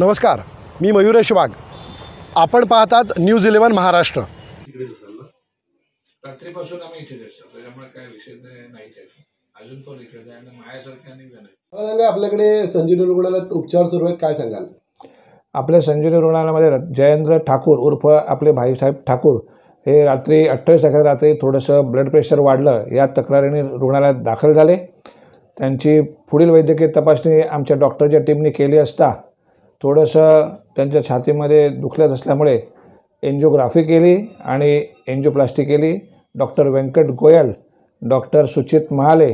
नमस्कार मी मयुरेश वाघ आपण पाहतात न्यूज इलेव्हन महाराष्ट्र रात्रीपासून आम्ही इथे अजून पण आपल्याकडे संजीवनी रुग्णालयात उपचार सुरू आहेत काय सांगाल आपल्या संजीवनी रुग्णालयामध्ये जयेंद्र ठाकूर उर्फ आपले भाईसाहेब ठाकूर हे रात्री अठ्ठावीस तारखे रात्री थोडंसं ब्लड प्रेशर वाढलं या तक्रारीने रुग्णालयात दाखल झाले त्यांची पुढील वैद्यकीय तपासणी आमच्या डॉक्टरच्या टीमने केली असता थोडंसं त्यांच्या छातीमध्ये दुखल्यात असल्यामुळे एन्जिओग्राफी केली आणि एन्जिओप्लास्टी केली डॉक्टर व्यंकट गोयल डॉक्टर सुचित महाले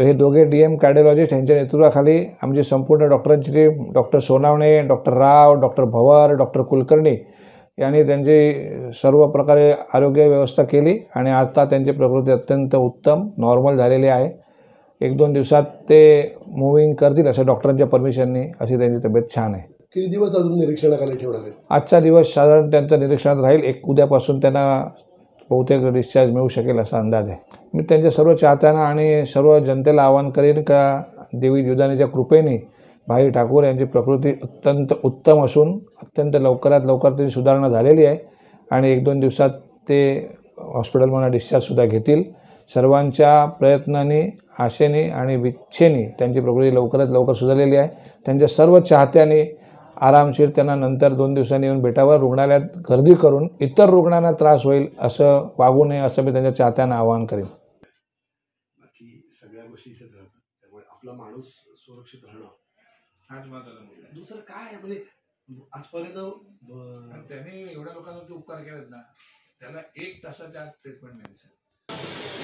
हे दोघे डी एम कार्डिओलॉजिस्ट यांच्या नेतृत्वाखाली आमची संपूर्ण डॉक्टरांची team doctor Sonawane doctor Rao doctor Bhavar doctor Kulkarni यांनी त्यांची सर्व प्रकारे आरोग्य व्यवस्था केली आणि आता त्यांची प्रकृती अत्यंत उत्तम नॉर्मल झालेली आहे एक दोन दिवसात ते मुव्हिंग करतील असं डॉक्टरांच्या परमिशननी अशी त्यांची तब्येत छान आहे किती दिवस अजून निरीक्षणाखाली ठेवणार आहे आजचा दिवस साधारण त्यांचं निरीक्षणात राहील एक उद्यापासून त्यांना बहुतेक डिस्चार्ज मिळू शकेल असा अंदाज आहे मी त्यांच्या सर्व चाहत्यांना आणि सर्व जनतेला आवाहन करेन का देवी युदानीच्या कृपेने भाई ठाकूर यांची प्रकृती अत्यंत उत्तम असून अत्यंत लवकरात लवकर त्याची सुधारणा झालेली आहे आणि एक दोन दिवसात ते हॉस्पिटलमधून डिस्चार्जसुद्धा घेतील सर्वांच्या प्रयत्नांनी आशेने आणि विच्छेने त्यांची प्रकृती लवकरात लवकर सुधारलेली आहे त्यांच्या सर्व चाहत्यांनी आरामशीर त्यांना नंतर दोन दिवसांनी येऊन भेटावं रुग्णालयात गर्दी करून इतर रुग्णांना त्रास होईल असं वागू नये असं मी त्यांच्या चाहत्यांना आवाहन करेन दुसरं काय म्हणजे आजपर्यंत एवढ्या लोकांवरती उपकार केलेत ना त्याला एक तासाच्या ट्रीटमेंट मिळेल